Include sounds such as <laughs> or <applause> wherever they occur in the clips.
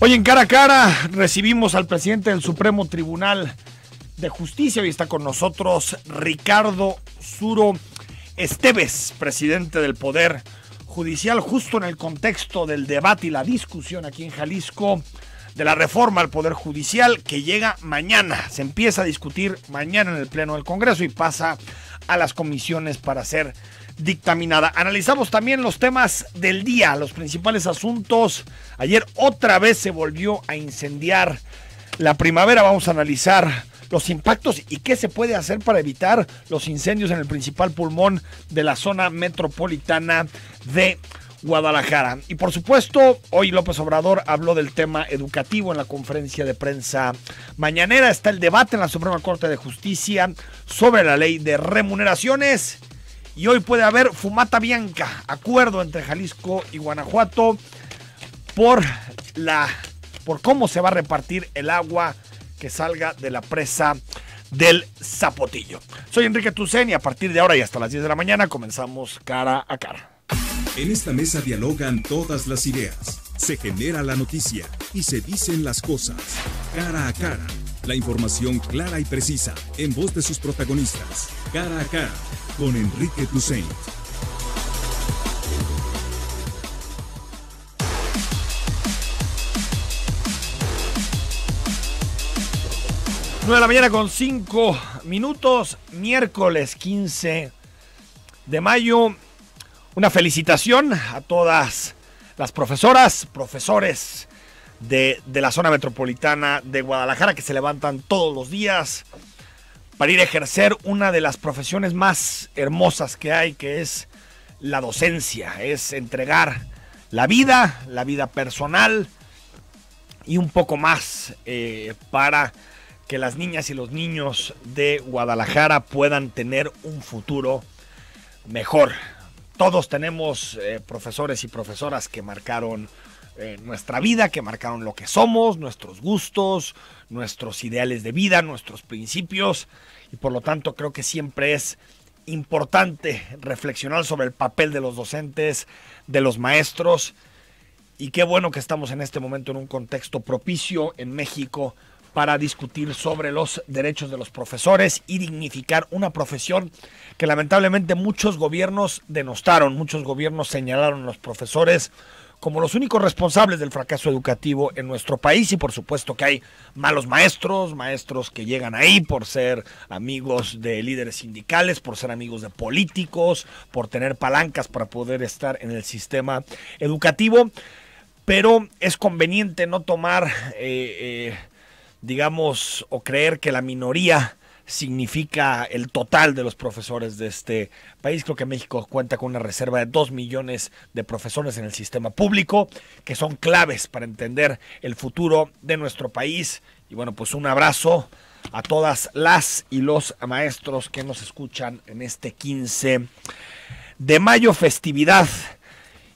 Hoy en cara a cara recibimos al presidente del Supremo Tribunal de Justicia. Hoy está con nosotros Ricardo Zuro Esteves, presidente del Poder Judicial, justo en el contexto del debate y la discusión aquí en Jalisco de la reforma al Poder Judicial que llega mañana. Se empieza a discutir mañana en el Pleno del Congreso y pasa a las comisiones para ser dictaminada. Analizamos también los temas del día, los principales asuntos. Ayer otra vez se volvió a incendiar la primavera. Vamos a analizar los impactos y qué se puede hacer para evitar los incendios en el principal pulmón de la zona metropolitana de Guadalajara. Y por supuesto, hoy López Obrador habló del tema educativo en la conferencia de prensa mañanera. Está el debate en la Suprema Corte de Justicia sobre la ley de remuneraciones y hoy puede haber fumata bianca, acuerdo entre Jalisco y Guanajuato por la por cómo se va a repartir el agua que salga de la presa del Zapotillo. Soy Enrique Tucen y a partir de ahora y hasta las 10 de la mañana comenzamos cara a cara. En esta mesa dialogan todas las ideas, se genera la noticia y se dicen las cosas cara a cara. La información clara y precisa en voz de sus protagonistas. Cara a cara con Enrique Toussaint. 9 de la mañana con 5 minutos, miércoles 15 de mayo. Una felicitación a todas las profesoras, profesores de la zona metropolitana de Guadalajara que se levantan todos los días para ir a ejercer una de las profesiones más hermosas que hay, que es la docencia, es entregar la vida, la vida personal y un poco más eh, para que las niñas y los niños de Guadalajara puedan tener un futuro mejor. Todos tenemos eh, profesores y profesoras que marcaron eh, nuestra vida, que marcaron lo que somos, nuestros gustos, nuestros ideales de vida, nuestros principios y por lo tanto creo que siempre es importante reflexionar sobre el papel de los docentes, de los maestros, y qué bueno que estamos en este momento en un contexto propicio en México para discutir sobre los derechos de los profesores y dignificar una profesión que lamentablemente muchos gobiernos denostaron, muchos gobiernos señalaron a los profesores como los únicos responsables del fracaso educativo en nuestro país y por supuesto que hay malos maestros, maestros que llegan ahí por ser amigos de líderes sindicales, por ser amigos de políticos, por tener palancas para poder estar en el sistema educativo, pero es conveniente no tomar, eh, eh, digamos, o creer que la minoría significa el total de los profesores de este país. Creo que México cuenta con una reserva de 2 millones de profesores en el sistema público, que son claves para entender el futuro de nuestro país. Y bueno, pues un abrazo a todas las y los maestros que nos escuchan en este 15 de mayo, festividad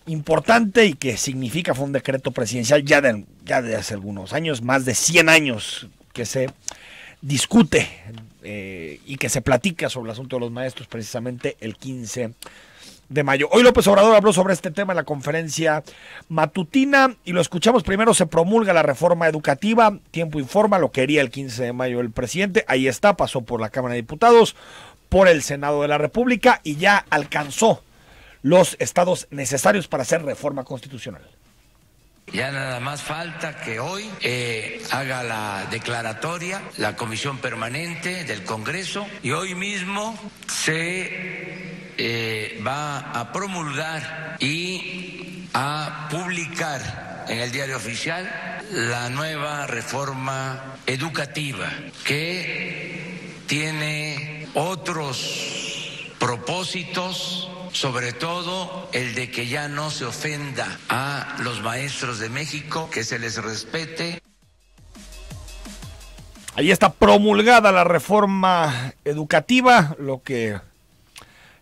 importante y que significa, fue un decreto presidencial ya de, ya de hace algunos años, más de 100 años que se discute eh, y que se platica sobre el asunto de los maestros precisamente el 15 de mayo. Hoy López Obrador habló sobre este tema en la conferencia matutina y lo escuchamos primero, se promulga la reforma educativa, tiempo informa, lo quería el 15 de mayo el presidente, ahí está, pasó por la Cámara de Diputados, por el Senado de la República y ya alcanzó los estados necesarios para hacer reforma constitucional. Ya nada más falta que hoy eh, haga la declaratoria la Comisión Permanente del Congreso y hoy mismo se eh, va a promulgar y a publicar en el diario oficial la nueva reforma educativa que tiene otros propósitos sobre todo el de que ya no se ofenda a los maestros de México, que se les respete. Ahí está promulgada la reforma educativa, lo que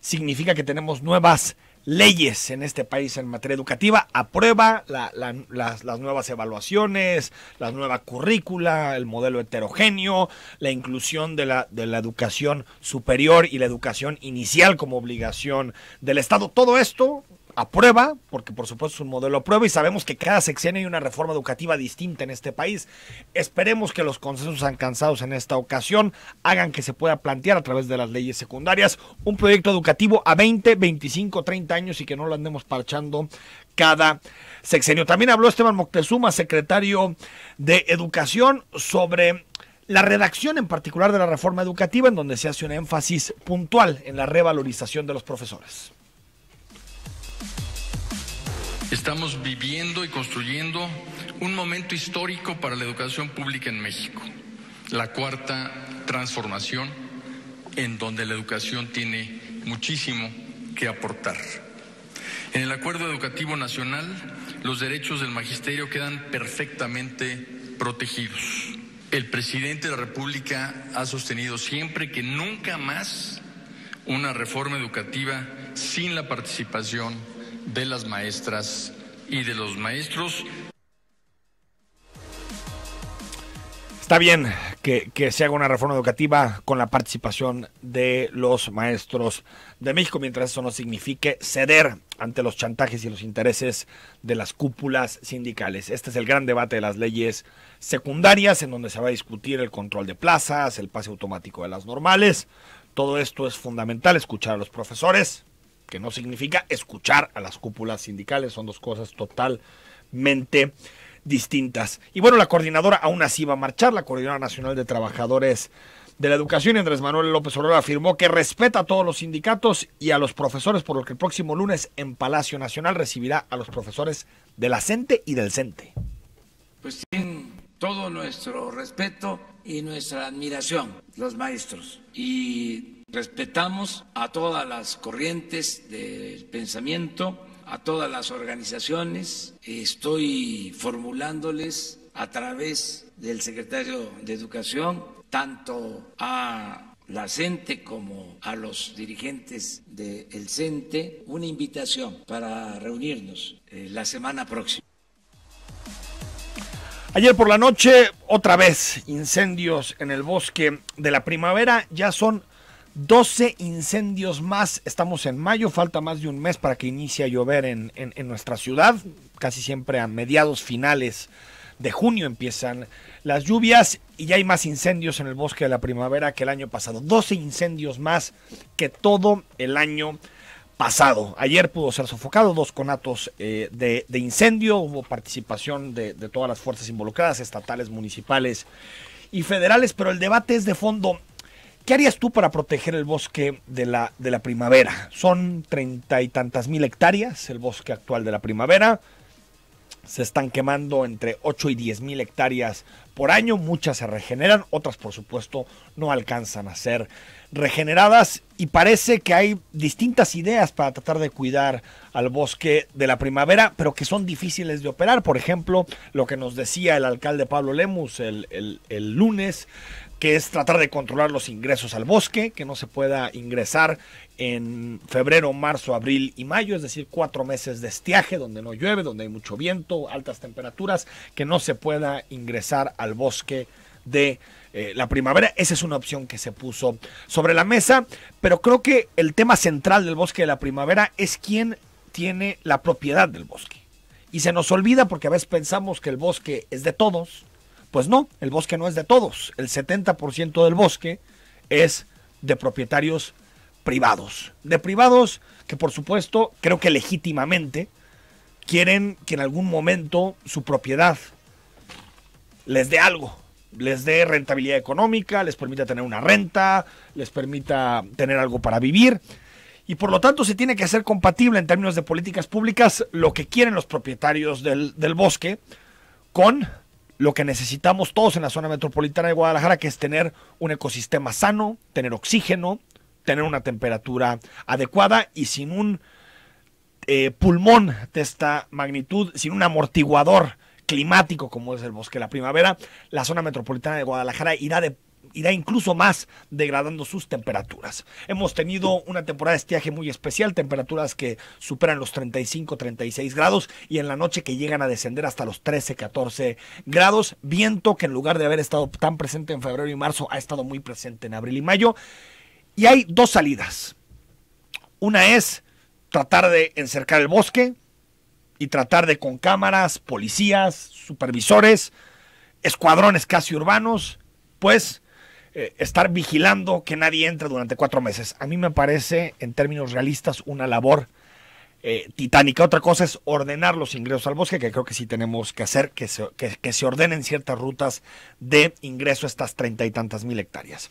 significa que tenemos nuevas leyes en este país en materia educativa, aprueba las, nuevas evaluaciones, la nueva currícula, el modelo heterogéneo, la inclusión de la, de la educación superior y la educación inicial como obligación del Estado. Todo esto a prueba, porque por supuesto es un modelo a prueba y sabemos que cada sección hay una reforma educativa distinta en este país. Esperemos que los consensos alcanzados en esta ocasión hagan que se pueda plantear a través de las leyes secundarias un proyecto educativo a 20, 25, 30 años y que no lo andemos parchando cada sexenio. También habló Esteban Moctezuma, secretario de Educación, sobre la redacción en particular de la reforma educativa, en donde se hace un énfasis puntual en la revalorización de los profesores. Estamos viviendo y construyendo un momento histórico para la educación pública en México, la cuarta transformación, en donde la educación tiene muchísimo que aportar. En el Acuerdo Educativo Nacional, los derechos del magisterio quedan perfectamente protegidos. El presidente de la República ha sostenido siempre que nunca más una reforma educativa sin la participación de las maestras y de los maestros. Está bien que, se haga una reforma educativa con la participación de los maestros de México, mientras eso no signifique ceder ante los chantajes y los intereses de las cúpulas sindicales. Este es el gran debate de las leyes secundarias, en donde se va a discutir el control de plazas, el pase automático de las normales. Todo esto es fundamental escuchar a los profesores, que no significa escuchar a las cúpulas sindicales, son dos cosas totalmente distintas. Y bueno, la coordinadora aún así va a marchar, la Coordinadora Nacional de Trabajadores de la Educación, Andrés Manuel López Obrador, afirmó que respeta a todos los sindicatos y a los profesores, por lo que el próximo lunes en Palacio Nacional recibirá a los profesores de la CENTE y del CENTE. Pues todo nuestro respeto y nuestra admiración, los maestros. Y respetamos a todas las corrientes del pensamiento, a todas las organizaciones. Estoy formulándoles a través del secretario de Educación, tanto a la CENTE como a los dirigentes del CENTE una invitación para reunirnos eh, la semana próxima. Ayer por la noche, otra vez, incendios en el bosque de la primavera. Ya son 12 incendios más. Estamos en mayo, falta más de un mes para que inicie a llover en, nuestra ciudad. Casi siempre a mediados finales de junio empiezan las lluvias y ya hay más incendios en el bosque de la primavera que el año pasado. 12 incendios más que todo el año pasado. Ayer pudo ser sofocado dos conatos eh, de, incendio, hubo participación de, de todas las fuerzas involucradas, estatales, municipales y federales, pero el debate es de fondo. ¿Qué harías tú para proteger el bosque de la, de la primavera? Son treinta y tantas mil hectáreas el bosque actual de la primavera se están quemando entre 8 y 10 mil hectáreas por año. Muchas se regeneran, otras por supuesto no alcanzan a ser regeneradas y parece que hay distintas ideas para tratar de cuidar al bosque de la primavera, pero que son difíciles de operar. Por ejemplo, lo que nos decía el alcalde Pablo Lemus el, el lunes que es tratar de controlar los ingresos al bosque, que no se pueda ingresar en febrero, marzo, abril y mayo, es decir, cuatro meses de estiaje donde no llueve, donde hay mucho viento, altas temperaturas, que no se pueda ingresar al bosque de eh, la primavera. Esa es una opción que se puso sobre la mesa, pero creo que el tema central del bosque de la primavera es quién tiene la propiedad del bosque. Y se nos olvida porque a veces pensamos que el bosque es de todos, pues no, el bosque no es de todos. El 70% del bosque es de propietarios privados. De privados que por supuesto, creo que legítimamente, quieren que en algún momento su propiedad les dé algo, les dé rentabilidad económica, les permita tener una renta, les permita tener algo para vivir. Y por lo tanto se tiene que hacer compatible en términos de políticas públicas lo que quieren los propietarios del, del bosque con lo que necesitamos todos en la zona metropolitana de Guadalajara, que es tener un ecosistema sano, tener oxígeno, tener una temperatura adecuada y sin un eh, pulmón de esta magnitud, sin un amortiguador climático como es el bosque de la primavera, la zona metropolitana de Guadalajara irá de irá incluso más degradando sus temperaturas. Hemos tenido una temporada de estiaje muy especial, temperaturas que superan los 35, 36 grados y en la noche que llegan a descender hasta los 13, 14 grados. Viento que en lugar de haber estado tan presente en febrero y marzo, ha estado muy presente en abril y mayo. Y hay dos salidas. Una es tratar de encercar el bosque y tratar de con cámaras, policías, supervisores, escuadrones casi urbanos, pues eh, estar vigilando que nadie entre durante cuatro meses. A mí me parece, en términos realistas, una labor eh, titánica. Otra cosa es ordenar los ingresos al bosque, que creo que sí tenemos que hacer, que se, que, se ordenen ciertas rutas de ingreso a estas treinta y tantas mil hectáreas.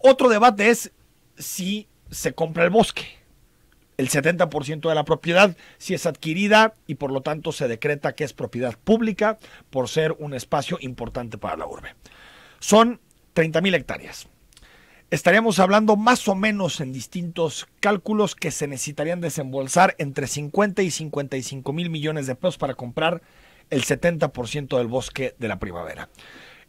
Otro debate es si se compra el bosque. El 70% de la propiedad si es adquirida y por lo tanto se decreta que es propiedad pública por ser un espacio importante para la urbe. Son 30.000 hectáreas. Estaríamos hablando más o menos en distintos cálculos que se necesitarían desembolsar entre 50 y 55 mil millones de pesos para comprar el 70% del bosque de la primavera.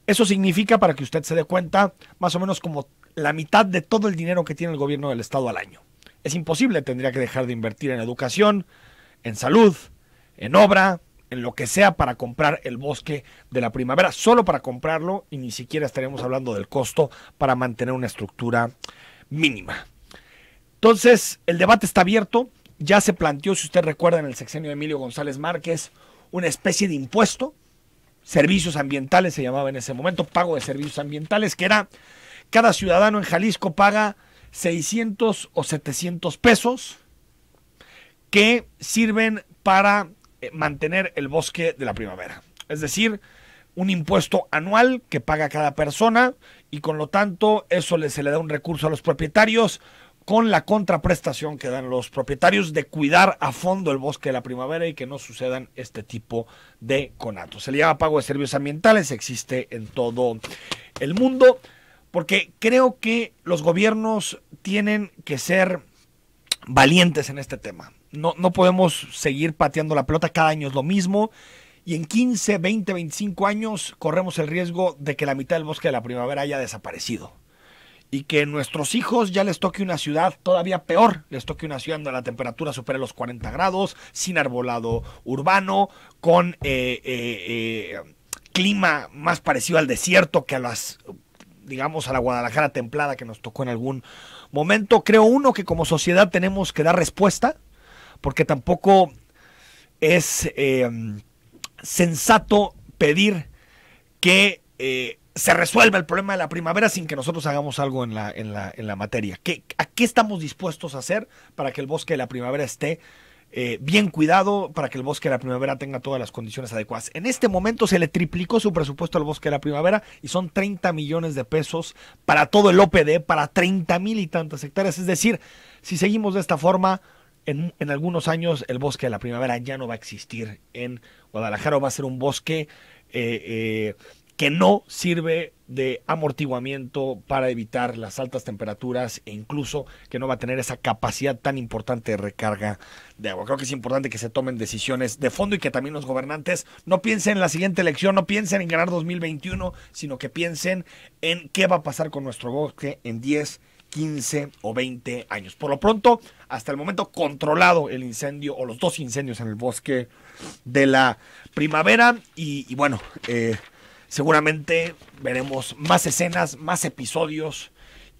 Eso significa, para que usted se dé cuenta, más o menos como la mitad de todo el dinero que tiene el gobierno del Estado al año. Es imposible, tendría que dejar de invertir en educación, en salud, en obra, en lo que sea para comprar el bosque de la primavera, solo para comprarlo y ni siquiera estaríamos hablando del costo para mantener una estructura mínima. Entonces, el debate está abierto, ya se planteó, si usted recuerda, en el sexenio de Emilio González Márquez, una especie de impuesto, servicios ambientales se llamaba en ese momento, pago de servicios ambientales, que era cada ciudadano en Jalisco paga 600 o 700 pesos que sirven para eh, mantener el bosque de la primavera. Es decir, un impuesto anual que paga cada persona y con lo tanto eso se le da un recurso a los propietarios con la contraprestación que dan los propietarios de cuidar a fondo el bosque de la primavera y que no sucedan este tipo de conatos. Se le llama pago de servicios ambientales, existe en todo el mundo, porque creo que los gobiernos tienen que ser valientes en este tema. No, no podemos seguir pateando la pelota, cada año es lo mismo. Y en 15, 20, 25 años corremos el riesgo de que la mitad del bosque de la primavera haya desaparecido. Y que nuestros hijos ya les toque una ciudad todavía peor, les toque una ciudad donde la temperatura supere los 40 grados, sin arbolado urbano, con eh, eh, eh, clima más parecido al desierto que a las digamos, a la Guadalajara templada que nos tocó en algún momento. Creo uno que como sociedad tenemos que dar respuesta porque tampoco es eh, sensato pedir que eh, se resuelva el problema de la primavera sin que nosotros hagamos algo en la, materia. ¿Qué, ¿A qué estamos dispuestos a hacer para que el bosque de la primavera esté eh, bien cuidado, para que el bosque de la primavera tenga todas las condiciones adecuadas? En este momento se le triplicó su presupuesto al bosque de la primavera y son 30 millones de pesos para todo el OPD, para 30 mil y tantas hectáreas. Es decir, si seguimos de esta forma en, algunos años el bosque de la primavera ya no va a existir en Guadalajara, va a ser un bosque eh, eh, que no sirve de amortiguamiento para evitar las altas temperaturas e incluso que no va a tener esa capacidad tan importante de recarga de agua. Creo que es importante que se tomen decisiones de fondo y que también los gobernantes no piensen en la siguiente elección, no piensen en ganar 2021, sino que piensen en qué va a pasar con nuestro bosque en 10, 15 o 20 años. Por lo pronto, hasta el momento controlado el incendio o los dos incendios en el bosque de la primavera y, bueno, eh, seguramente veremos más escenas, más episodios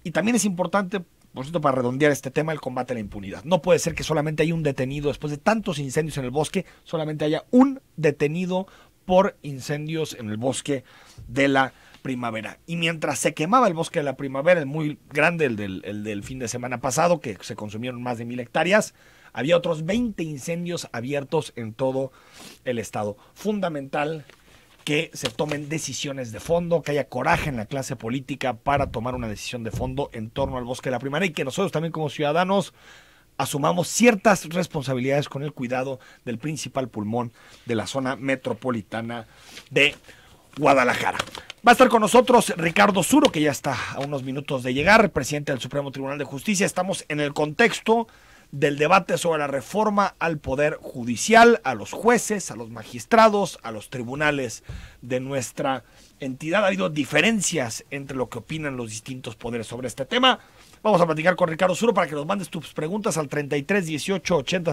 y también es importante por cierto, para redondear este tema, el combate a la impunidad. No puede ser que solamente haya un detenido, después de tantos incendios en el bosque, solamente haya un detenido por incendios en el bosque de la primavera. Y mientras se quemaba el bosque de la primavera, el muy grande, el del, fin de semana pasado, que se consumieron más de mil hectáreas, había otros 20 incendios abiertos en todo el estado. Fundamental que se tomen decisiones de fondo, que haya coraje en la clase política para tomar una decisión de fondo en torno al bosque de la primavera y que nosotros también como ciudadanos asumamos ciertas responsabilidades con el cuidado del principal pulmón de la zona metropolitana de Guadalajara. Va a estar con nosotros Ricardo Zuro, que ya está a unos minutos de llegar, presidente del Supremo Tribunal de Justicia. Estamos en el contexto del debate sobre la reforma al Poder Judicial, a los jueces, a los magistrados, a los tribunales de nuestra entidad. Ha habido diferencias entre lo que opinan los distintos poderes sobre este tema. Vamos a platicar con Ricardo Zuro para que nos mandes tus preguntas al 33 18 80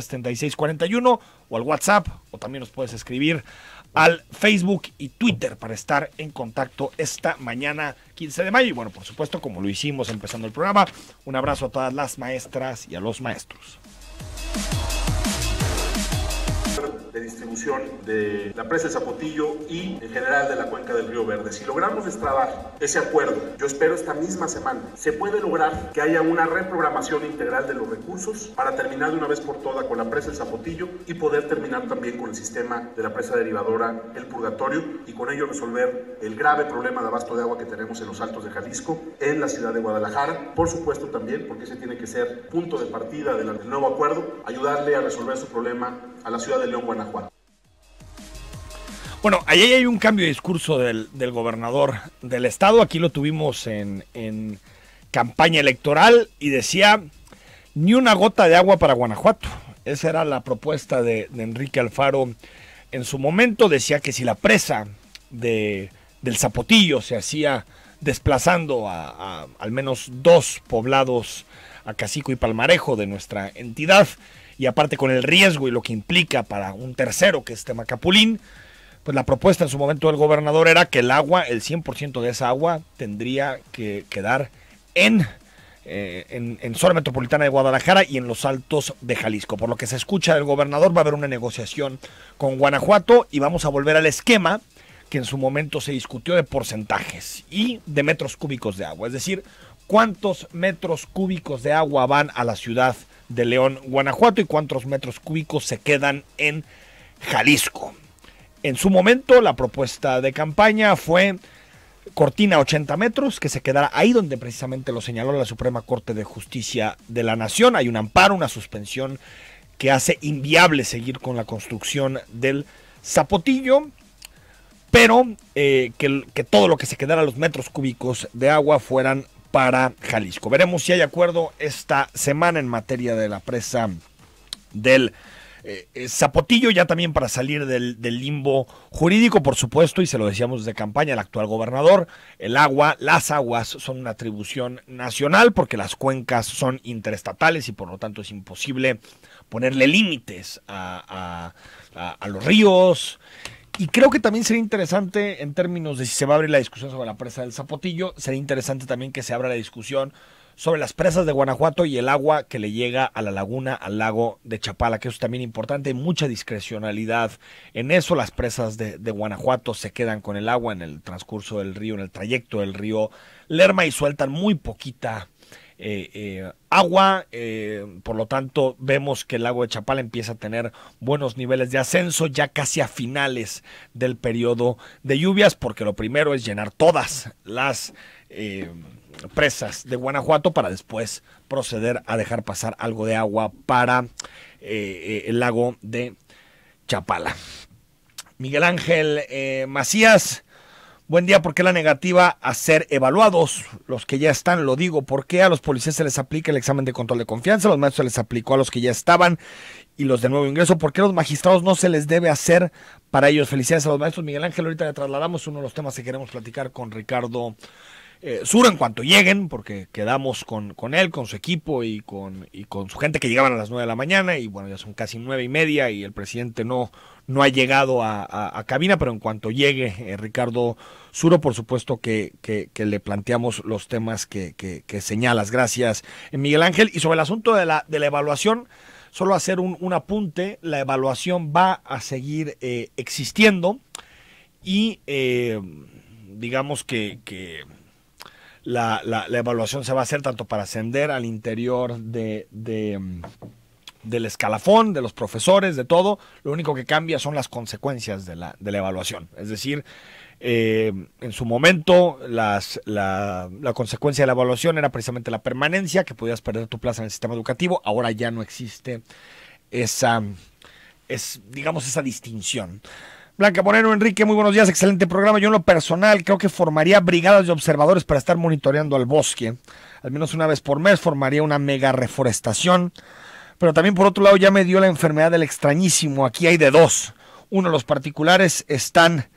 41 o al WhatsApp o también nos puedes escribir al Facebook y Twitter para estar en contacto esta mañana 15 de mayo. Y bueno, por supuesto, como lo hicimos empezando el programa, un abrazo a todas las maestras y a los maestros de la presa de Zapotillo y en general de la cuenca del río Verde. Si logramos destrabar ese acuerdo, yo espero esta misma semana, se puede lograr que haya una reprogramación integral de los recursos para terminar de una vez por todas con la presa del Zapotillo y poder terminar también con el sistema de la presa derivadora El Purgatorio y con ello resolver el grave problema de abasto de agua que tenemos en los altos de Jalisco, en la ciudad de Guadalajara, por supuesto también, porque ese tiene que ser punto de partida del nuevo acuerdo, ayudarle a resolver su problema a la ciudad de León, Guanajuato. Bueno, ayer hay un cambio de discurso del, gobernador del estado. Aquí lo tuvimos en, campaña electoral y decía, ni una gota de agua para Guanajuato. Esa era la propuesta de, Enrique Alfaro en su momento. Decía que si la presa del Zapotillo se hacía desplazando a, a, al menos dos poblados a Cacico y Palmarejo de nuestra entidad, y aparte con el riesgo y lo que implica para un tercero que es Temacapulín, pues la propuesta en su momento del gobernador era que el agua, el 100% de esa agua, tendría que quedar eh, en, en, zona metropolitana de Guadalajara y en los altos de Jalisco. Por lo que se escucha del gobernador, va a haber una negociación con Guanajuato y vamos a volver al esquema que en su momento se discutió de porcentajes y de metros cúbicos de agua. Es decir, cuántos metros cúbicos de agua van a la ciudad de León, Guanajuato y cuántos metros cúbicos se quedan en Jalisco. En su momento la propuesta de campaña fue cortina 80 metros, que se quedara ahí donde precisamente lo señaló la Suprema Corte de Justicia de la Nación. Hay un amparo, una suspensión que hace inviable seguir con la construcción del zapotillo, pero eh, que, que, todo lo que se quedara los metros cúbicos de agua fueran para Jalisco. Veremos si hay acuerdo esta semana en materia de la presa del eh, eh, zapotillo ya también para salir del, limbo jurídico, por supuesto, y se lo decíamos de campaña al actual gobernador, el agua, las aguas son una atribución nacional porque las cuencas son interestatales y por lo tanto es imposible ponerle límites a los ríos. Y creo que también sería interesante en términos de si se va a abrir la discusión sobre la presa del Zapotillo, sería interesante también que se abra la discusión sobre las presas de Guanajuato y el agua que le llega a la laguna, al lago de Chapala, que eso es también importante, mucha discrecionalidad. En eso las presas de, Guanajuato se quedan con el agua en el transcurso del río, en el trayecto del río Lerma y sueltan muy poquita eh, eh, agua, eh, por lo tanto vemos que el lago de Chapala empieza a tener buenos niveles de ascenso ya casi a finales del periodo de lluvias, porque lo primero es llenar todas las eh, presas de Guanajuato para después proceder a dejar pasar algo de agua para eh, eh, el lago de Chapala. Miguel Ángel Macías, buen día, porque la negativa a ser evaluados? Los que ya están, lo digo, porque a los policías se les aplica el examen de control de confianza? Los maestros se les aplicó a los que ya estaban y los de nuevo ingreso. ¿Por qué los magistrados no se les debe hacer para ellos? Felicidades a los maestros. Miguel Ángel, ahorita le trasladamos uno de los temas que queremos platicar con Ricardo eh, Suro en cuanto lleguen, porque quedamos con, él, con su equipo y con, con su gente que llegaban a las 9 de la mañana y bueno, ya son casi nueve y media y el presidente no, no ha llegado a, a, cabina, pero en cuanto llegue eh, Ricardo Suro, por supuesto que, le planteamos los temas que, señalas. Gracias, eh, Miguel Ángel. Y sobre el asunto de la, evaluación, solo hacer un, apunte, la evaluación va a seguir existiendo y digamos que la, la, evaluación se va a hacer tanto para ascender al interior de, de, mm, del escalafón, de los profesores, de todo. Lo único que cambia son las consecuencias de la, de la evaluación. Es decir, eh, en su momento la, la, consecuencia de la evaluación era precisamente la permanencia, que podías perder tu plaza en el sistema educativo. Ahora ya no existe esa, es, digamos, esa distinción. Blanca Moreno, Enrique, muy buenos días, excelente programa. Yo en lo personal creo que formaría brigadas de observadores para estar monitoreando al bosque. Al menos una vez por mes formaría una mega reforestación. Pero también por otro lado ya me dio la enfermedad del extrañísimo. Aquí hay de dos. Uno, los particulares están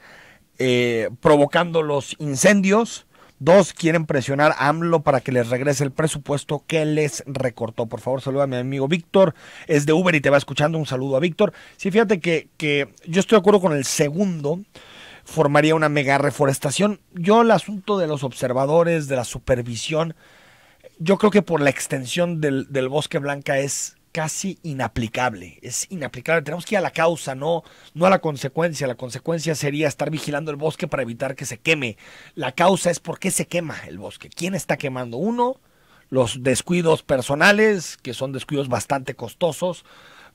eh, provocando los incendios Dos, quieren presionar a AMLO para que les regrese el presupuesto que les recortó. Por favor, saluda a mi amigo Víctor. Es de Uber y te va escuchando. Un saludo a Víctor. Sí, fíjate que, yo estoy de acuerdo con el segundo formaría una mega reforestación. Yo el asunto de los observadores, de la supervisión, yo creo que por la extensión del, del bosque blanca es casi inaplicable, es inaplicable. Tenemos que ir a la causa, no, no a la consecuencia. La consecuencia sería estar vigilando el bosque para evitar que se queme. La causa es por qué se quema el bosque. ¿Quién está quemando? Uno, los descuidos personales, que son descuidos bastante costosos,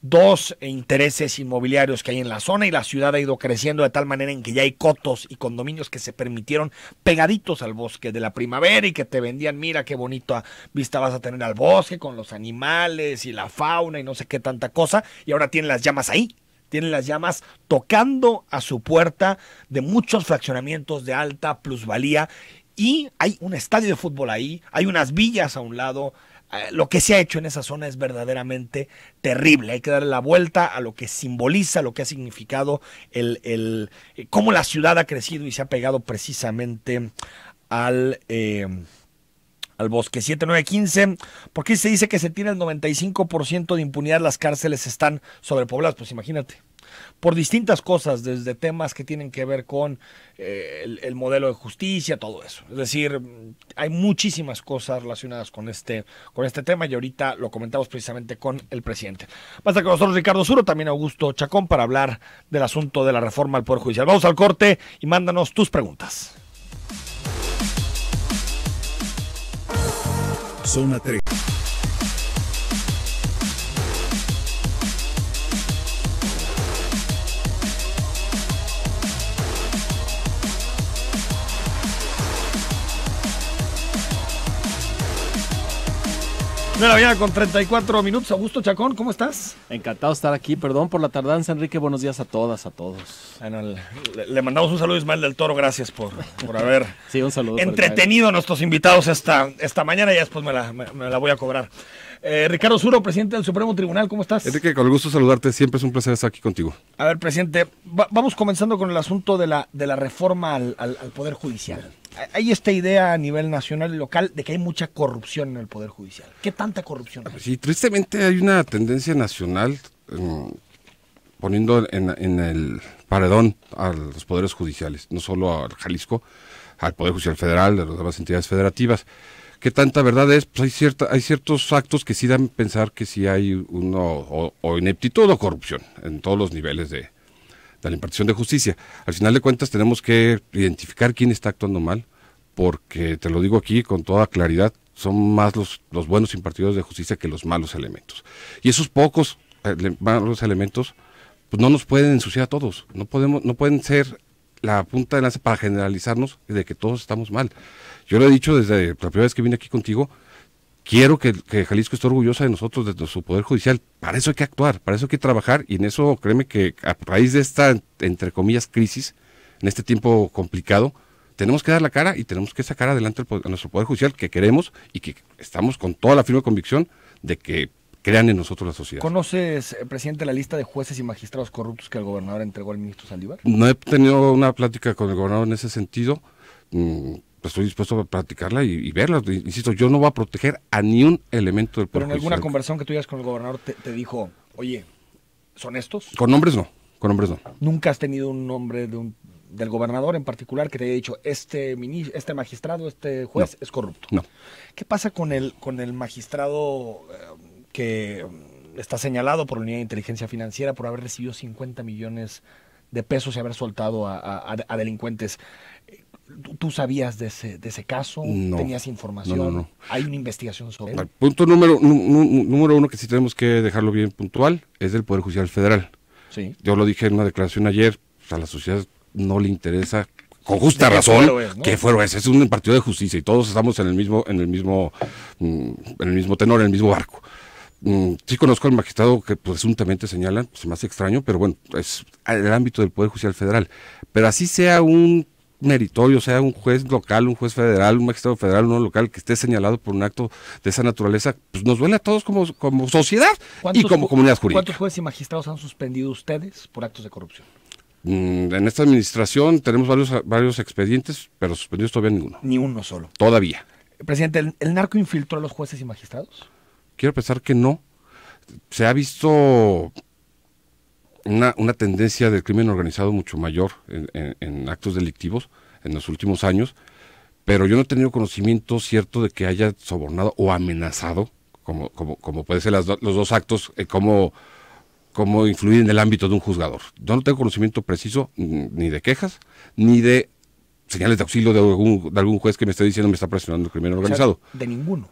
dos e intereses inmobiliarios que hay en la zona y la ciudad ha ido creciendo de tal manera en que ya hay cotos y condominios que se permitieron pegaditos al bosque de la primavera y que te vendían, mira qué bonita vista vas a tener al bosque con los animales y la fauna y no sé qué tanta cosa y ahora tienen las llamas ahí. Tienen las llamas tocando a su puerta de muchos fraccionamientos de alta plusvalía y hay un estadio de fútbol ahí, hay unas villas a un lado. Eh, lo que se ha hecho en esa zona es verdaderamente terrible. Hay que darle la vuelta a lo que simboliza, lo que ha significado, el, eh, cómo la ciudad ha crecido y se ha pegado precisamente al, eh, al bosque 7915. porque se dice que se tiene el 95% de impunidad? Las cárceles están sobrepobladas. Pues imagínate por distintas cosas, desde temas que tienen que ver con eh, el, modelo de justicia, todo eso. Es decir, hay muchísimas cosas relacionadas con este, con este tema y ahorita lo comentamos precisamente con el presidente. Pasa con nosotros Ricardo Zuro, también Augusto Chacón, para hablar del asunto de la reforma al Poder Judicial. Vamos al corte y mándanos tus preguntas. de la mañana con 34 minutos. Augusto Chacón, ¿cómo estás? Encantado de estar aquí. Perdón por la tardanza, Enrique. Buenos días a todas, a todos. le, mandamos un saludo Ismael del Toro. Gracias por, por haber <laughs> sí, un saludo entretenido a nuestros invitados esta, esta mañana. y después me la, me la voy a cobrar. Eh, Ricardo Zuro, presidente del Supremo Tribunal, ¿cómo estás? Enrique, con el gusto saludarte, siempre es un placer estar aquí contigo. A ver, presidente, vamos comenzando con el asunto de la, de la reforma al, Poder Judicial. Hay esta idea a nivel nacional y local de que hay mucha corrupción en el Poder Judicial. ¿Qué tanta corrupción Sí, tristemente hay una tendencia nacional em, poniendo en, el paredón a los poderes judiciales, no solo al Jalisco, al Poder Judicial Federal, a las demás entidades federativas que tanta verdad es, pues hay, cierta, hay ciertos actos que sí dan pensar que sí hay uno o, ineptitud o corrupción en todos los niveles de, la impartición de justicia. Al final de cuentas tenemos que identificar quién está actuando mal, porque te lo digo aquí con toda claridad, son más los, los buenos impartidores de justicia que los malos elementos. Y esos pocos eh, malos elementos pues, no nos pueden ensuciar a todos, no, podemos, no pueden ser la punta de lanza para generalizarnos de que todos estamos mal. Yo lo he dicho desde la primera vez que vine aquí contigo, quiero que, Jalisco esté orgullosa de nosotros, de su Poder Judicial. Para eso hay que actuar, para eso hay que trabajar y en eso créeme que a raíz de esta, entre comillas, crisis, en este tiempo complicado, tenemos que dar la cara y tenemos que sacar adelante a nuestro Poder Judicial que queremos y que estamos con toda la firme convicción de que crean en nosotros la sociedad. ¿Conoces, eh, presidente, la lista de jueces y magistrados corruptos que el gobernador entregó al ministro Saldívar? No he tenido una plática con el gobernador en ese sentido. Mm, pues, estoy dispuesto a practicarla y, verla. Insisto, yo no voy a proteger a ni un elemento del Pero en alguna conversación que tuvieras con el gobernador te, dijo, oye, ¿son estos? Con nombres no, con nombres no. ¿Nunca has tenido un nombre de del gobernador en particular que te haya dicho, este, este magistrado, este juez es corrupto? No. ¿Qué pasa con el, con el magistrado eh, que mm, está señalado por la Unidad de Inteligencia Financiera por haber recibido 50 millones de pesos y haber soltado a, a delincuentes? ¿Tú sabías de ese, caso? ¿Tenías información? ¿Hay una investigación sobre él? punto número, número uno que sí tenemos que dejarlo bien puntual es del Poder Judicial Federal. Yo lo dije en una declaración ayer, pues, a la sociedad no le interesa con justa razón que fuero es, es, un partido de justicia y todos estamos en el mismo en el mismo mm, en el mismo tenor en el mismo barco mm, sí conozco al magistrado que pues, presuntamente señalan, se me hace extraño, pero bueno, es el ámbito del Poder Judicial Federal. Pero así sea un meritorio, sea un juez local, un juez federal, un magistrado federal, uno local, que esté señalado por un acto de esa naturaleza, pues nos duele a todos como, como sociedad y como comunidad jurídica. ¿Cuántos jueces y magistrados han suspendido ustedes por actos de corrupción? Mm, en esta administración tenemos varios, expedientes, pero suspendidos todavía ninguno. Ni uno solo. Todavía. Presidente, el narco infiltró a los jueces y magistrados? Quiero pensar que no. Se ha visto una, tendencia del crimen organizado mucho mayor en, actos delictivos en los últimos años, pero yo no he tenido conocimiento cierto de que haya sobornado o amenazado, como, como, como puede ser los dos actos, eh, como, influir en el ámbito de un juzgador. Yo no tengo conocimiento preciso ni de quejas, ni de señales de auxilio de algún, de algún juez que me esté diciendo me está presionando el crimen organizado. de ninguno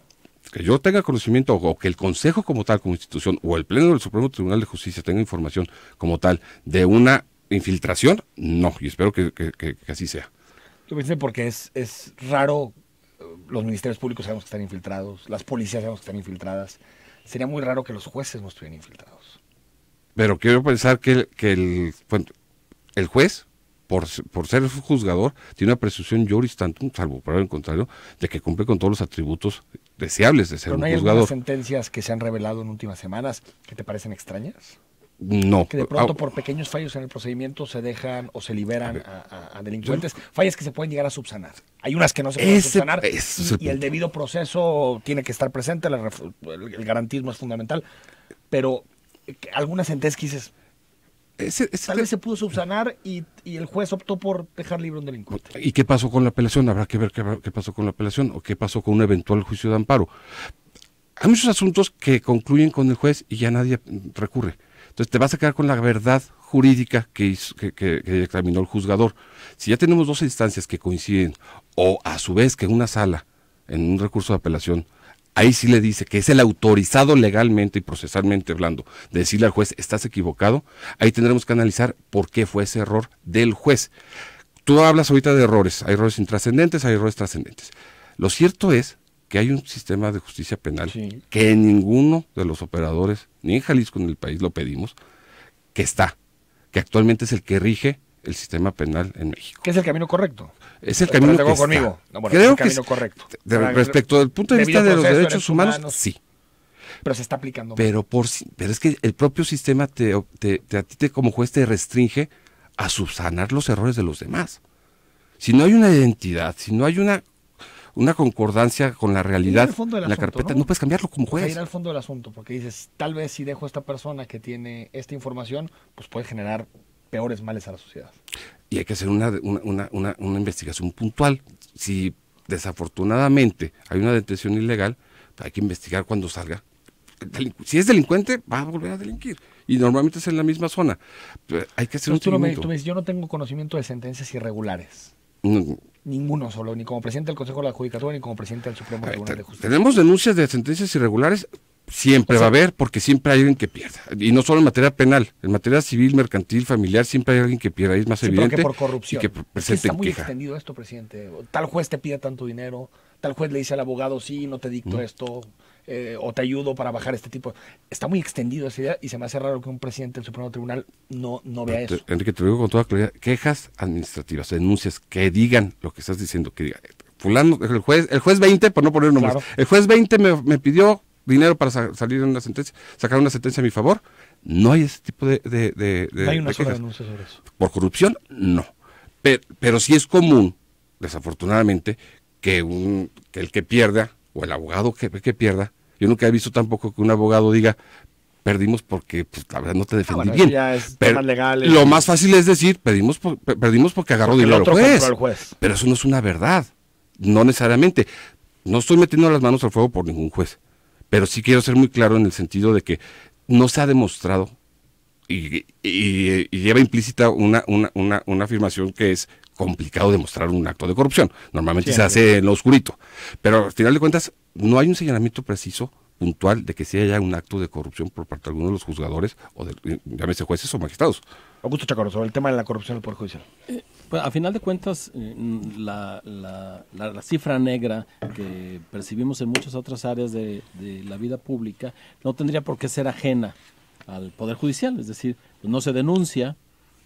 que yo tenga conocimiento o que el Consejo como tal, como institución, o el Pleno del Supremo Tribunal de Justicia tenga información como tal de una infiltración, no, y espero que, que, que, así sea. Porque es, es raro, eh, los ministerios públicos sabemos que están infiltrados, las policías sabemos que están infiltradas, sería muy raro que los jueces no estuvieran infiltrados. Pero quiero pensar que, que el, el juez por, por ser juzgador, tiene una presunción juris salvo para el contrario, de que cumple con todos los atributos deseables de ser un juzgador. ¿Hay sentencias que se han revelado en últimas semanas que te parecen extrañas? No. Que de pronto ah, por pequeños fallos en el procedimiento se dejan o se liberan a, delincuentes. fallas que se pueden llegar a subsanar. Hay unas que no se pueden subsanar. y, el debido proceso tiene que estar presente, el, garantismo es fundamental. Pero eh, algunas sentencias que dices, Tal vez se pudo subsanar y, el juez optó por dejar libre un delincuente. ¿Y qué pasó con la apelación? Habrá que ver qué, pasó con la apelación o qué pasó con un eventual juicio de amparo. Hay muchos asuntos que concluyen con el juez y ya nadie recurre. Entonces te vas a quedar con la verdad jurídica que, que, que, examinó el juzgador. Si ya tenemos dos instancias que coinciden, o a su vez que una sala, en un recurso de apelación, ahí sí le dice que es el autorizado legalmente y procesalmente hablando de decirle al juez, estás equivocado, ahí tendremos que analizar por qué fue ese error del juez. Tú hablas ahorita de errores, hay errores intrascendentes, hay errores trascendentes. Lo cierto es que hay un sistema de justicia penal que ninguno de los operadores, ni en Jalisco ni en el país lo pedimos, que está, que actualmente es el que rige el sistema penal en México. ¿Qué es el camino correcto? Es el camino que conmigo. es el correcto. respecto del punto de, vista de los derechos humanos, sí. Pero se está aplicando. Pero, por, pero es que el propio sistema te, te, a ti como juez te restringe a subsanar los errores de los demás. Si no hay una identidad, si no hay una, una concordancia con la realidad, la carpeta, ¿no? puedes cambiarlo como juez. Hay ir al fondo del asunto, porque dices, tal vez si dejo a esta persona que tiene esta información, pues puede generar peores males a la sociedad. Y hay que hacer una, investigación puntual. Si desafortunadamente hay una detención ilegal, pues hay que investigar cuando salga. Si es delincuente, va a volver a delinquir. Y normalmente es en la misma zona. hay que hacer un tú yo no tengo conocimiento de sentencias irregulares. Ninguno solo, ni como presidente del Consejo de la Judicatura, ni como presidente del Supremo Tribunal de Justicia. Tenemos denuncias de sentencias irregulares Siempre va a haber, porque siempre hay alguien que pierda. Y no solo en materia penal, en materia civil, mercantil, familiar, siempre hay alguien que pierda. es más evidente. que por corrupción. Pues, está muy extendido esto, presidente. Tal juez te pide tanto dinero, tal juez le dice al abogado, sí, no te dicto esto, eh, o te ayudo para bajar este tipo. Está muy extendido esa idea y se me hace raro que un presidente del Supremo Tribunal no, vea esto. eso. Enrique, te lo digo con toda claridad. Quejas administrativas, denuncias, que digan lo que estás diciendo, que Fulano, el juez, el juez 20, por no poner nombres, el juez 20 me, me pidió dinero para salir en una sentencia, sacar una sentencia a mi favor. No hay ese tipo de... hay una sobre eso. Por corrupción, no. Pero, pero sí es común, desafortunadamente, que, un, el que pierda, o el abogado que, que pierda, yo nunca he visto tampoco que un abogado diga, perdimos porque pues, la verdad no te defendí bien. Ya lo más fácil es decir, perdimos, porque agarró dinero al juez. Pero eso no es una verdad, no necesariamente. No estoy metiendo las manos al fuego por ningún juez. Pero sí quiero ser muy claro en el sentido de que no se ha demostrado y, lleva implícita una, una, afirmación que es complicado demostrar un acto de corrupción. Normalmente se hace en lo oscurito. Pero al final de cuentas, no hay un señalamiento preciso, puntual, de que sí haya un acto de corrupción por parte de alguno de los juzgadores, o de, llámese jueces o magistrados. Augusto Chacorro, sobre el tema de la corrupción por Poder Judicial. Eh, pues a final de cuentas, eh, la, la, cifra negra que percibimos en muchas otras áreas de, la vida pública no tendría por qué ser ajena al Poder Judicial, es decir, no se denuncia,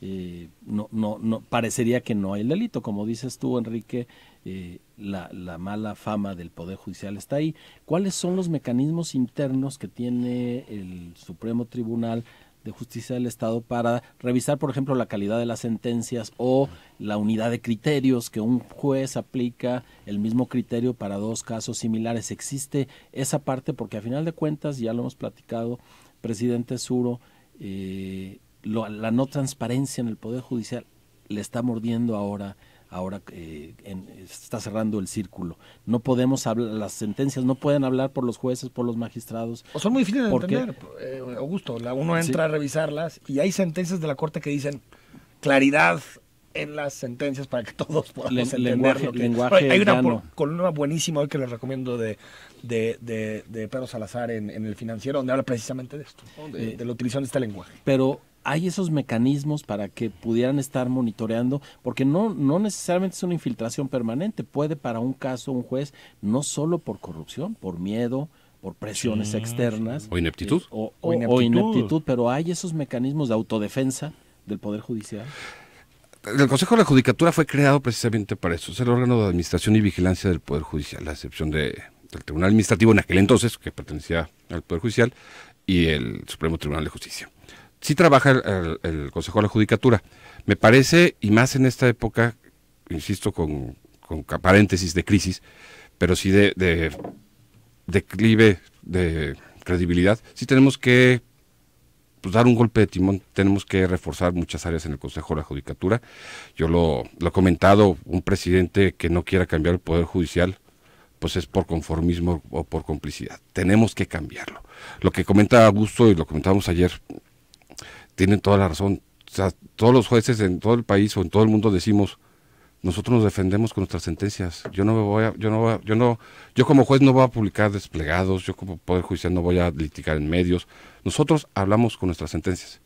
eh, no, no, no, parecería que no hay el delito. Como dices tú, Enrique, eh, la, la, mala fama del Poder Judicial está ahí. ¿Cuáles son los mecanismos internos que tiene el Supremo Tribunal de Justicia del Estado para revisar, por ejemplo, la calidad de las sentencias o la unidad de criterios que un juez aplica el mismo criterio para dos casos similares. Existe esa parte porque a final de cuentas, ya lo hemos platicado, presidente Suro, eh, la no transparencia en el Poder Judicial le está mordiendo ahora ahora eh, está cerrando el círculo. No podemos hablar, las sentencias no pueden hablar por los jueces, por los magistrados. O son muy difíciles de entender, eh, Augusto. La, uno entra a revisarlas y hay sentencias de la Corte que dicen claridad en las sentencias para que todos podamos entender lenguaje, lo hay una columna buenísima hoy que les recomiendo de, de, Pedro Salazar en, el financiero donde habla precisamente de esto, de, eh, de la utilización de este lenguaje. Pero hay esos mecanismos para que pudieran estar monitoreando, porque no, no necesariamente es una infiltración permanente, puede para un caso un juez, no solo por corrupción, por miedo, por presiones externas. O ineptitud. Eh, o, ineptitud. pero hay esos mecanismos de autodefensa del Poder Judicial el Consejo de la Judicatura fue creado precisamente para eso. Es el órgano de administración y vigilancia del Poder Judicial, a excepción del Tribunal Administrativo en aquel entonces, que pertenecía al Poder Judicial, y el Supremo Tribunal de Justicia sí trabaja el, Consejo de la Judicatura. Me parece, y más en esta época, insisto, con, paréntesis de crisis, pero sí de, declive de credibilidad, sí tenemos que pues, dar un golpe de timón, tenemos que reforzar muchas áreas en el Consejo de la Judicatura. Yo lo, lo he comentado, un presidente que no quiera cambiar el Poder Judicial, pues es por conformismo o por complicidad. Tenemos que cambiarlo. Lo que comenta Augusto y lo comentábamos ayer tienen toda la razón. todos los jueces en todo el país o en todo el mundo decimos, nosotros nos defendemos con nuestras sentencias. Yo no me voy a, yo no, yo no, yo como juez no voy a publicar desplegados, yo como poder judicial no voy a litigar en medios. Nosotros hablamos con nuestras sentencias.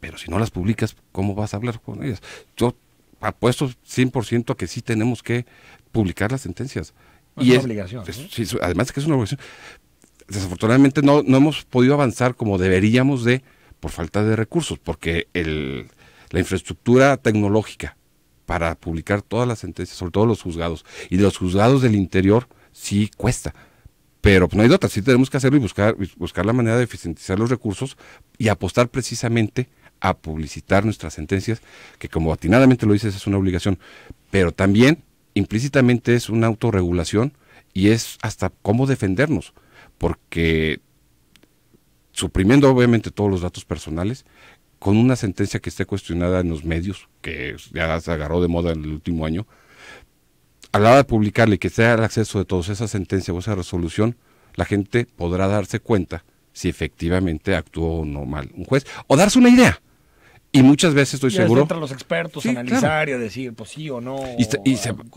Pero si no las publicas, ¿cómo vas a hablar con ellas? Yo apuesto 100% a que sí tenemos que publicar las sentencias. y es una obligación. además que es una obligación. Desafortunadamente no, no hemos podido avanzar como deberíamos de por falta de recursos, porque el, la infraestructura tecnológica para publicar todas las sentencias, sobre todo los juzgados, y de los juzgados del interior sí cuesta. Pero pues, no hay otra, sí tenemos que hacerlo y buscar, buscar la manera de eficientizar los recursos y apostar precisamente a publicitar nuestras sentencias, que como atinadamente lo dices es una obligación, pero también implícitamente es una autorregulación y es hasta cómo defendernos, porque suprimiendo obviamente todos los datos personales, con una sentencia que esté cuestionada en los medios, que ya se agarró de moda en el último año, a la hora de publicarle que sea el acceso de todos esa sentencia o esa resolución, la gente podrá darse cuenta si efectivamente actuó o no mal un juez, o darse una idea. Y muchas veces estoy y seguro. los expertos, a analizar y a decir, pues sí o no. Y,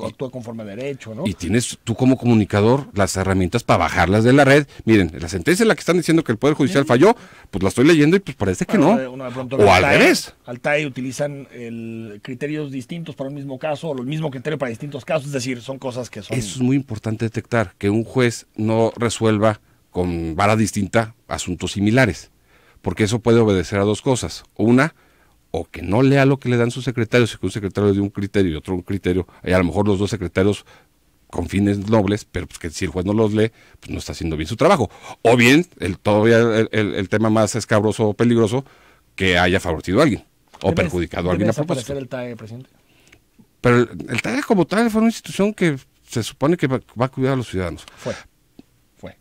actúa conforme a derecho, ¿no? Y tienes tú como comunicador las herramientas para bajarlas de la red. Miren, la sentencia en la que están diciendo que el Poder Judicial falló, pues la estoy leyendo y pues parece que no. o al revés. Al TAE utilizan el, criterios distintos para el mismo caso, o el mismo criterio para distintos casos. Es decir, son cosas que son. Eso es muy importante detectar, que un juez no resuelva con vara distinta asuntos similares. Porque eso puede obedecer a dos cosas. Una, o que no lea lo que le dan sus secretarios, y que un secretario de un criterio y otro un criterio, y eh, a lo mejor los dos secretarios con fines nobles, pero pues que si el juez no los lee, pues no está haciendo bien su trabajo. O bien, el, todavía el, tema más escabroso o peligroso, que haya favorecido a alguien o perjudicado a alguien a propósito. el TAE, presidente? Pero el, TAE como tal fue una institución que se supone que va, a cuidar a los ciudadanos. Fue. Fue.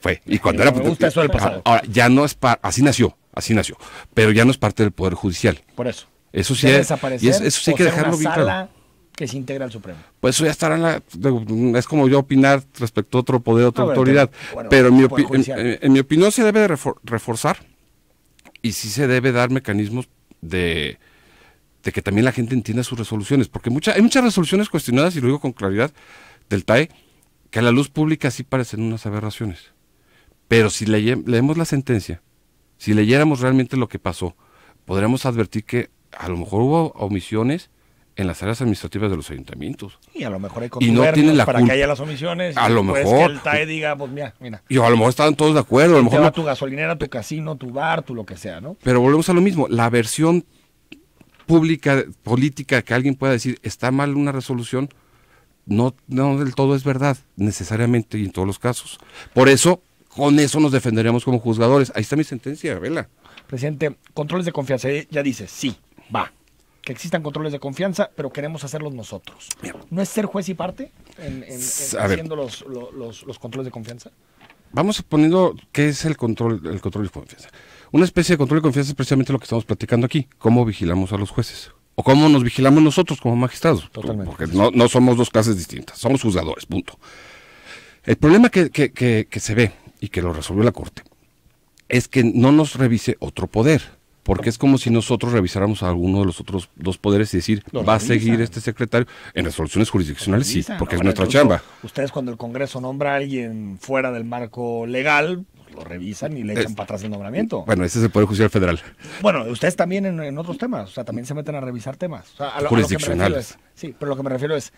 Fue. Y cuando era... Pues, ahora, ya no es para... Así nació Así nació. Pero ya no es parte del Poder Judicial. Por eso. Eso sí, es, y eso sí hay que dejarlo bien Que se integra al Supremo. Pues eso ya estará en la. Es como yo opinar respecto a otro poder, otra ah, autoridad. Pero, en, mi opinión se debe reforzar y sí se debe dar mecanismos de, que también la gente entienda sus resoluciones. Porque hay muchas resoluciones cuestionadas, y lo digo con claridad, del TAE, que a la luz pública sí parecen unas aberraciones. Pero si leemos la sentencia, si leyéramos realmente lo que pasó, podríamos advertir que a lo mejor hubo omisiones en las áreas administrativas de los ayuntamientos. Y a lo mejor hay y para que haya las omisiones. A lo mejor. Que el TAE diga, pues mira, mira. Y a lo mejor estaban todos de acuerdo. A tu gasolinera, tu casino, tu bar, tu lo que sea, ¿no? Pero volvemos a lo mismo. La versión pública, política, que alguien pueda decir está mal una resolución, no, no del todo es verdad, necesariamente y en todos los casos. Por eso con eso nos defenderemos como juzgadores. Ahí está mi sentencia, vela. Presidente, controles de confianza, ya dice, sí, va. Que existan controles de confianza, pero queremos hacerlos nosotros. ¿No es ser juez y parte en, haciendo los, controles de confianza? Vamos poniendo qué es el control, el control de confianza. Una especie de control de confianza es precisamente lo que estamos platicando aquí, cómo vigilamos a los jueces o cómo nos vigilamos nosotros como magistrados. Totalmente. Porque no, somos dos clases distintas, somos juzgadores, punto. El problema que se ve y que lo resolvió la Corte, es que no nos revise otro poder, porque es como si nosotros revisáramos a alguno de los otros dos poderes y decir, va a seguir este secretario. En resoluciones jurisdiccionales sí, porque es nuestra chamba. Ustedes cuando el Congreso nombra a alguien fuera del marco legal, pues, lo revisan y le echan para atrás el nombramiento. Bueno, ese es el Poder Judicial Federal. Bueno, ustedes también en, otros temas, o sea, también se meten a revisar temas. a Jurisdiccionales. sí, pero lo que me refiero es,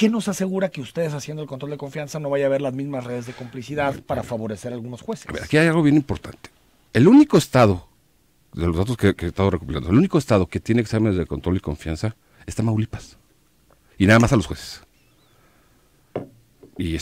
¿Qué nos asegura que ustedes haciendo el control de confianza no vaya a ver las mismas redes de complicidad para favorecer a algunos jueces? A ver, aquí hay algo bien importante. El único estado, de los datos que, he estado recopilando, el único estado que tiene exámenes de control y confianza es Tamaulipas. Y nada más a los jueces y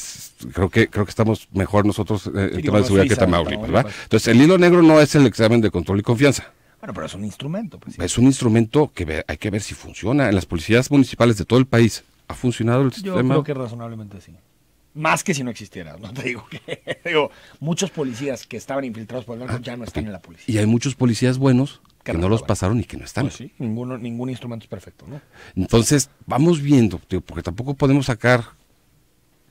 creo que creo que estamos mejor nosotros en eh, tema de seguridad que Tamaulipas, ¿verdad? Entonces, el hilo negro no es el examen de control y confianza. Bueno, pero es un instrumento. Pues, Es un instrumento que hay que ver si funciona. En las policías municipales de todo el país ¿Ha funcionado el sistema? Yo creo que razonablemente sí. Más que si no existiera, no te digo que. <laughs> digo, muchos policías que estaban infiltrados por el banco ah, ya no están en la policía. Y hay muchos policías buenos que, no los pasaron y que no están. Pues ninguno, ningún instrumento es perfecto, ¿no? Entonces, vamos viendo, porque tampoco podemos sacar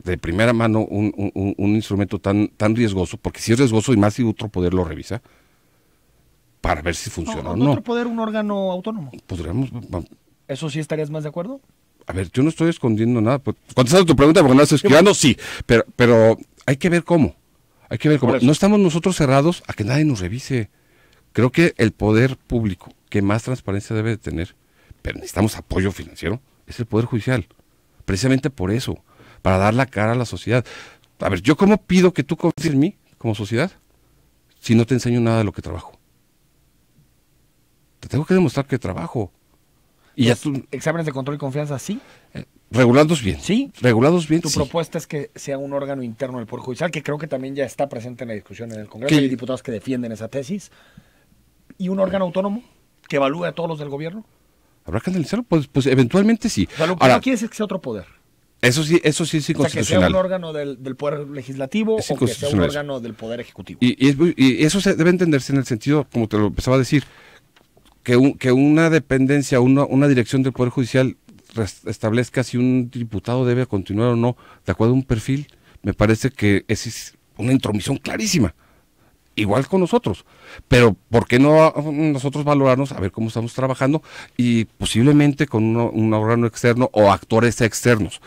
de primera mano un, instrumento tan, tan riesgoso, porque si es riesgoso y más si otro poder lo revisa, para ver si funciona o no. Otro poder, un órgano autónomo. Podríamos. ¿Eso sí estarías más de acuerdo? a ver, yo no estoy escondiendo nada. Pues, contestando tu pregunta porque no estás escribiendo? sí, pero, pero hay que ver cómo. Hay que ver cómo. No estamos nosotros cerrados a que nadie nos revise. Creo que el poder público que más transparencia debe de tener, pero necesitamos apoyo financiero, es el poder judicial. Precisamente por eso, para dar la cara a la sociedad. A ver, ¿yo cómo pido que tú confíes en mí como sociedad si no te enseño nada de lo que trabajo? Te tengo que demostrar que trabajo. Y ¿Exámenes de control y confianza sí? Eh, regulados bien. Sí. Regulados bien. Tu propuesta es que sea un órgano interno del Poder Judicial, que creo que también ya está presente en la discusión en el Congreso. Hay diputados que defienden esa tesis. ¿Y un órgano autónomo que evalúe a todos los del gobierno? Habrá que analizarlo, pues, pues eventualmente sí. O sea, lo que no es que sea otro poder. Eso sí, eso sí es inconstitucional. O sea, que sea un órgano del, Poder Legislativo o que sea un órgano del Poder Ejecutivo. Y, eso se debe entenderse en el sentido, como te lo empezaba a decir, que, una dependencia, una, dirección del Poder Judicial establezca si un diputado debe continuar o no de acuerdo a un perfil, me parece que es una intromisión clarísima. Igual con nosotros. Pero ¿por qué no nosotros valorarnos a ver cómo estamos trabajando y posiblemente con un órgano externo o actores externos?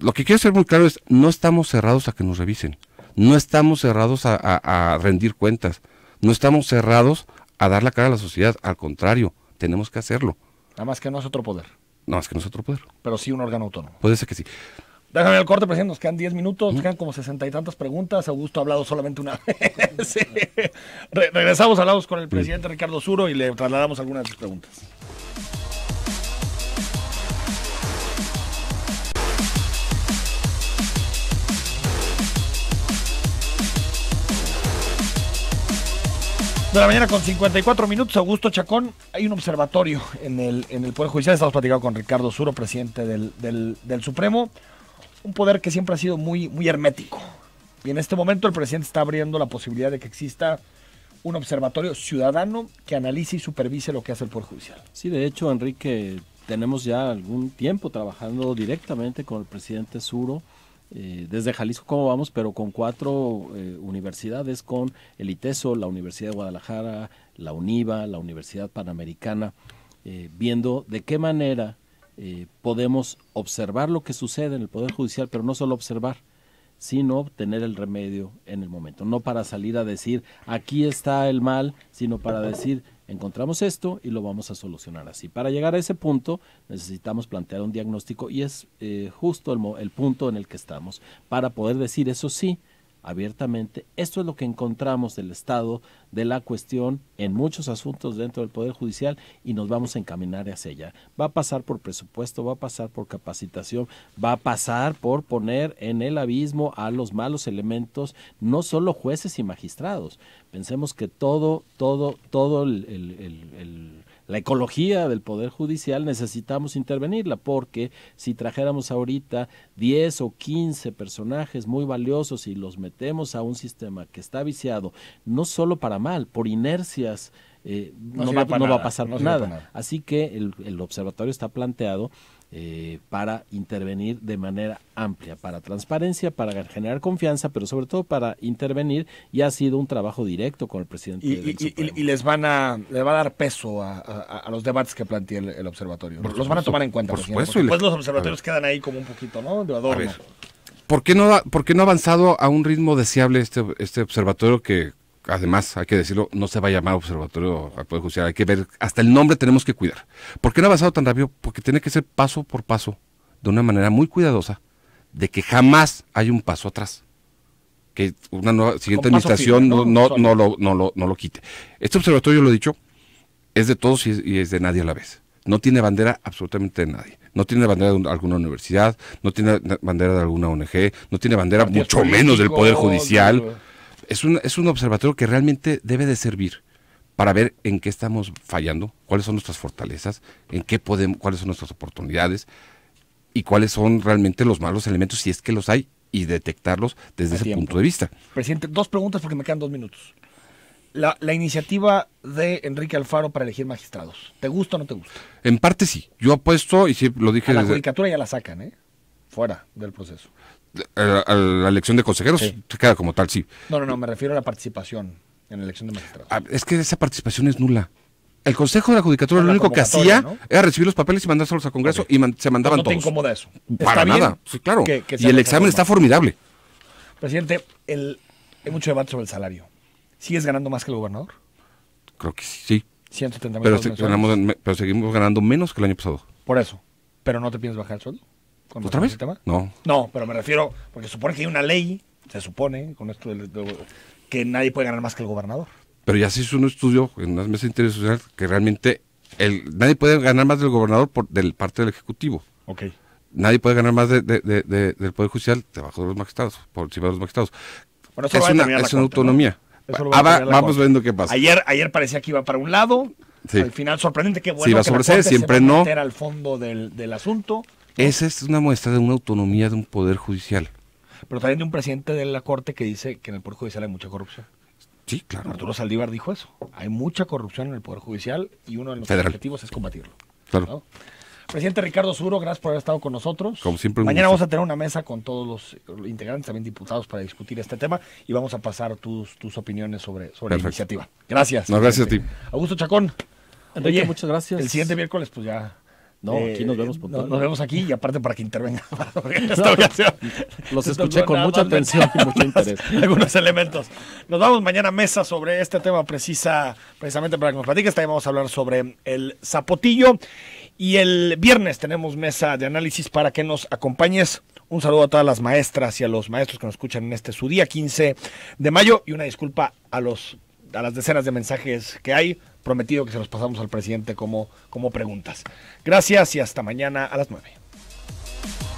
Lo que quiero ser muy claro es, no estamos cerrados a que nos revisen, no estamos cerrados a, a rendir cuentas, no estamos cerrados a dar la cara a la sociedad. Al contrario, tenemos que hacerlo. Nada más que no es otro poder. Nada más que no es otro poder. Pero sí un órgano autónomo. Puede ser que sí. Déjame el corte, presidente. Nos quedan 10 minutos, nos quedan como sesenta y tantas preguntas. Augusto ha hablado solamente una <laughs> vez. a Re regresamos, con el presidente Ricardo zuro y le trasladamos algunas de sus preguntas. de la mañana con 54 minutos, Augusto Chacón. Hay un observatorio en el, en el Poder Judicial. Estamos platicando con Ricardo Suro, presidente del, del, Supremo. Un poder que siempre ha sido muy, muy hermético. Y en este momento el presidente está abriendo la posibilidad de que exista un observatorio ciudadano que analice y supervise lo que hace el Poder Judicial. Sí, de hecho, Enrique, tenemos ya algún tiempo trabajando directamente con el presidente Suro eh, desde Jalisco cómo vamos, pero con cuatro eh, universidades, con el ITESO, la Universidad de Guadalajara, la UNIVA, la Universidad Panamericana, eh, viendo de qué manera podemos observar lo que sucede en el Poder Judicial, pero no solo observar, sino obtener el remedio en el momento, no para salir a decir aquí está el mal, sino para decir Encontramos esto y lo vamos a solucionar así. Para llegar a ese punto necesitamos plantear un diagnóstico y es eh, justo el punto en el que estamos para poder decir eso sí abiertamente. Esto es lo que encontramos del estado de la cuestión en muchos asuntos dentro del Poder Judicial y nos vamos a encaminar hacia ella. Va a pasar por presupuesto, va a pasar por capacitación, va a pasar por poner en el abismo a los malos elementos, no solo jueces y magistrados. Pensemos que todo, todo, todo el, el la ecología del Poder Judicial, necesitamos intervenirla, porque si trajéramos ahorita 10 o 15 personajes muy valiosos y los metemos a un sistema que está viciado, no solo para mal, por inercias, eh, no, va, a pasar nada. Así que el observatorio está planteado eh, para intervenir de manera amplia, para transparencia, para generar confianza, pero sobre todo para intervenir y ha sido un trabajo directo con el presidente. Y, y, les van a, va a dar peso a, los debates que plantea el, observatorio. los van a tomar en cuenta. Por los observatorios quedan ahí como un poquito, ¿no? ¿Por qué, no, ¿Por qué no ha avanzado a un ritmo deseable este, este observatorio que además, hay que decirlo, no se va a llamar Observatorio al Poder Judicial, hay que ver, hasta el nombre tenemos que cuidar. ¿Por qué no ha avanzado tan rápido? Porque tiene que ser paso por paso, de una manera muy cuidadosa, de que jamás hay un paso atrás. Que una siguiente administración ¿no? No, no, lo, no, lo, no lo quite. Este observatorio, lo he dicho, es de todos y es de nadie a la vez. No tiene bandera absolutamente de nadie. No tiene bandera de alguna universidad, no tiene bandera de alguna ONG, no tiene bandera mucho menos del Poder Judicial es un, es un observatorio que realmente debe de servir para ver en qué estamos fallando, cuáles son nuestras fortalezas, en qué podemos, cuáles son nuestras oportunidades y cuáles son realmente los malos elementos, si es que los hay, y detectarlos desde ese punto de vista. Presidente, dos preguntas porque me quedan dos minutos. La, iniciativa de Enrique Alfaro para elegir magistrados. ¿Te gusta o no te gusta? En parte sí. Yo apuesto, y sí lo dije. la judicatura ya la sacan, ¿eh? Fuera del proceso a, la elección de consejeros se queda como tal, sí. No, no, no, me refiero a la participación en la elección de magistrados. Ah, es que esa participación es nula. El Consejo de la Judicatura lo único que hacía era recibir los papeles y mandárselos al Congreso y se mandaban todos. No te incomoda eso. Para nada, sí, claro. y el examen está formidable. Presidente, hay mucho debate sobre el salario. ¿Sigues ganando más que el gobernador? Creo que sí. pero, pero seguimos ganando menos que el año pasado. Por eso. ¿Pero no te piensas bajar el sueldo? ¿Otra vez? Tema. No. No, pero me refiero, porque supone que hay una ley, se supone, con esto que nadie puede ganar más que el gobernador. Pero ya se hizo un estudio en una mesa social que realmente el, nadie puede ganar más del gobernador por del parte del Ejecutivo. Ok. Nadie puede ganar más del Poder Judicial debajo de los magistrados, por encima de los magistrados. Bueno, es una, es una autonomía. Ah, vamos viendo qué pasa. Ayer, ayer parecía que iba para un lado, Al final, sorprendente que bueno siempre no era al fondo del, del, asunto. Esa es una muestra de una autonomía de un poder judicial. Pero también de un presidente de la Corte que dice que en el Poder Judicial hay mucha corrupción. Sí, claro. Arturo Saldívar dijo eso. Hay mucha corrupción en el Poder Judicial y uno de los objetivos es combatirlo. Claro. Presidente Ricardo Suro, gracias por haber estado con nosotros. Como siempre. Mañana vamos a tener una mesa con todos los integrantes, también diputados, para discutir este tema y vamos a pasar tus, tus opiniones sobre, sobre la iniciativa. Gracias. No, gracias a ti. Augusto Chacón. muchas gracias. El siguiente miércoles, pues ya no, eh, aquí nos vemos Nos vemos aquí y aparte para que intervenga. <laughs> Esta Los escuché con mucha atención y mucho <laughs> interés. Algunos elementos. Nos vamos mañana a mesa sobre este tema precisa, precisamente para que nos platiques. También vamos a hablar sobre el zapotillo. Y el viernes tenemos mesa de análisis para que nos acompañes. Un saludo a todas las maestras y a los maestros que nos escuchan en este su día 15 de mayo y una disculpa a los a las decenas de mensajes que hay, prometido que se los pasamos al presidente como, como preguntas. Gracias y hasta mañana a las 9.